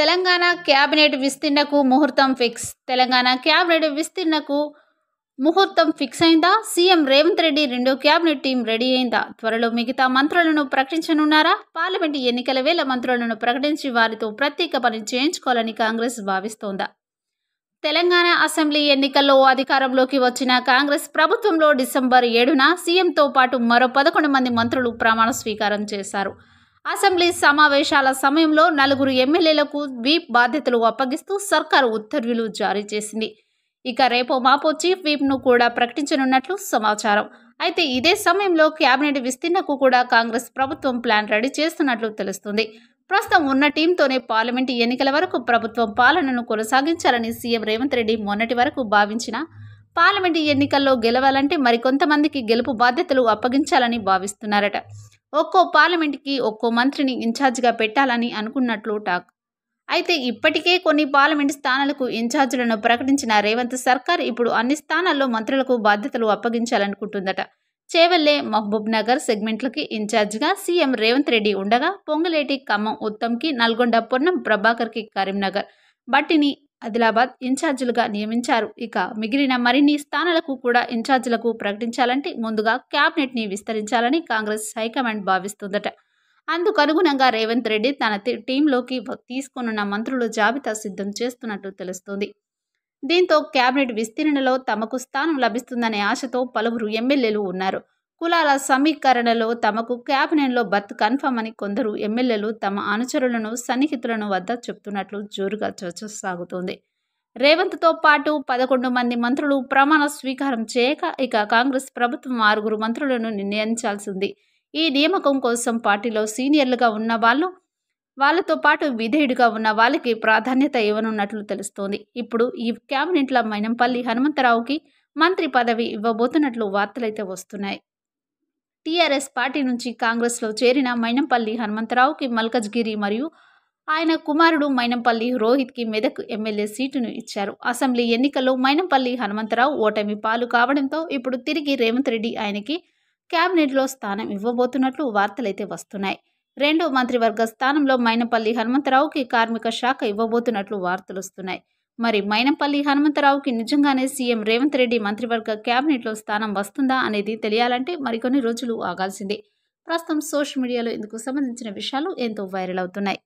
Telangana cabinet విస్తీర్ణకు ముహూర్తం fix Telangana cabinet విస్తీర్ణకు ముహూర్తం fix అయిందా సీఎం రేవంత్ రెడ్డి రెండో క్యాబినెట్ టీం రెడీ అయిందా త్వరలో మిగతా మంత్రులను ప్రకటించనున్నారా పార్లమెంటు ఎన్నికల వేళ మంత్రులను ప్రకటించి వారితో ప్రత్యేక పని చేయించుకోవాలని కాంగ్రెస్ భావిస్తోందా తెలంగాణ అసెంబ్లీ ఎన్నికల్లో అధికారంలోకి వచ్చిన కాంగ్రెస్ ప్రభుత్వంలో డిసెంబర్ ఏడున సీఎంతో పాటు మరో పదకొండు మంది మంత్రులు ప్రమాణ స్వీకారం చేశారు అసెంబ్లీ సమావేశాల సమయంలో నలుగురు ఎమ్మెల్యేలకు వీప్ బాధ్యతలు అప్పగిస్తూ సర్కారు ఉత్తర్వులు జారీ చేసింది ఇక రేపో మాపో చీఫ్ వీప్ను కూడా ప్రకటించనున్నట్లు సమాచారం అయితే ఇదే సమయంలో కేబినెట్ విస్తీర్ణకు కూడా కాంగ్రెస్ ప్రభుత్వం ప్లాన్ రెడీ చేస్తున్నట్లు తెలుస్తుంది ప్రస్తుతం ఉన్న టీంతోనే పార్లమెంటు ఎన్నికల వరకు ప్రభుత్వం పాలనను కొనసాగించాలని సీఎం రేవంత్ రెడ్డి మొన్నటి వరకు భావించిన పార్లమెంటు ఎన్నికల్లో గెలవాలంటే మరికొంతమందికి గెలుపు బాధ్యతలు అప్పగించాలని భావిస్తున్నారట ఒక్కో పార్లమెంట్కి ఒక్కో మంత్రిని ఇన్ఛార్జిగా పెట్టాలని అనుకున్నట్లు టాక్ అయితే ఇప్పటికే కొన్ని పార్లమెంట్ స్థానాలకు ఇన్ఛార్జీలను ప్రకటించిన రేవంత్ సర్కార్ ఇప్పుడు అన్ని స్థానాల్లో మంత్రులకు బాధ్యతలు అప్పగించాలనుకుంటుందట చేవల్లే మహబూబ్ నగర్ సెగ్మెంట్లకి ఇన్ఛార్జిగా సీఎం రేవంత్ రెడ్డి ఉండగా పొంగలేటి ఖమ్మం ఉత్తమ్కి నల్గొండ పొన్నం ప్రభాకర్కి కరీంనగర్ బట్టిని ఆదిలాబాద్ ఇన్ఛార్జీలుగా నియమించారు ఇక మిగిలిన మరిన్ని స్థానాలకు కూడా ఇన్ఛార్జీలకు ప్రకటించాలంటే ముందుగా క్యాబినెట్ని విస్తరించాలని కాంగ్రెస్ హైకమాండ్ భావిస్తుందట అందుకు అనుగుణంగా రేవంత్ రెడ్డి తన టీంలోకి తీసుకున్న మంత్రుల జాబితా సిద్ధం చేస్తున్నట్టు తెలుస్తోంది దీంతో కేబినెట్ విస్తీర్ణలో తమకు స్థానం లభిస్తుందనే ఆశతో పలువురు ఎమ్మెల్యేలు ఉన్నారు కులాల సమీకరణలో తమకు క్యాబినెట్లో బర్త్ కన్ఫర్మ్ అని కొందరు ఎమ్మెల్యేలు తమ అనుచరులను సన్నిహితులను వద్ద చెప్తున్నట్లు జోరుగా చర్చ సాగుతోంది రేవంత్తో పాటు పదకొండు మంది మంత్రులు ప్రమాణ స్వీకారం చేయక ఇక కాంగ్రెస్ ప్రభుత్వం ఆరుగురు మంత్రులను నిర్ణయించాల్సింది ఈ నియామకం కోసం పార్టీలో సీనియర్లుగా ఉన్న వాళ్ళు వాళ్ళతో పాటు విధేయుడిగా ఉన్న వాళ్ళకి ప్రాధాన్యత ఇవ్వనున్నట్లు తెలుస్తోంది ఇప్పుడు ఈ క్యాబినెట్ల మైనంపల్లి హనుమంతరావుకి మంత్రి పదవి ఇవ్వబోతున్నట్లు వార్తలైతే వస్తున్నాయి టీఆర్ఎస్ పార్టీ నుంచి కాంగ్రెస్లో చేరిన మైనంపల్లి హనుమంతరావుకి మల్కజ్గిరి మరియు ఆయన కుమారుడు మైనంపల్లి రోహిత్కి మెదక్ ఎమ్మెల్యే సీటును ఇచ్చారు అసెంబ్లీ ఎన్నికల్లో మైనంపల్లి హనుమంతరావు ఓటమి పాలు కావడంతో ఇప్పుడు తిరిగి రేవంత్ రెడ్డి ఆయనకి క్యాబినెట్లో స్థానం ఇవ్వబోతున్నట్లు వార్తలైతే వస్తున్నాయి రెండో మంత్రివర్గ స్థానంలో మైనపల్లి హనుమంతరావుకి కార్మిక శాఖ ఇవ్వబోతున్నట్లు వార్తలు వస్తున్నాయి మరి మైనంపల్లి హనుమంతరావుకి నిజంగానే సీఎం రేవంత్ రెడ్డి మంత్రివర్గ క్యాబినెట్లో స్థానం వస్తుందా అనేది తెలియాలంటే మరికొన్ని రోజులు ఆగాల్సిందే ప్రస్తుతం సోషల్ మీడియాలో ఇందుకు సంబంధించిన విషయాలు ఎంతో వైరల్ అవుతున్నాయి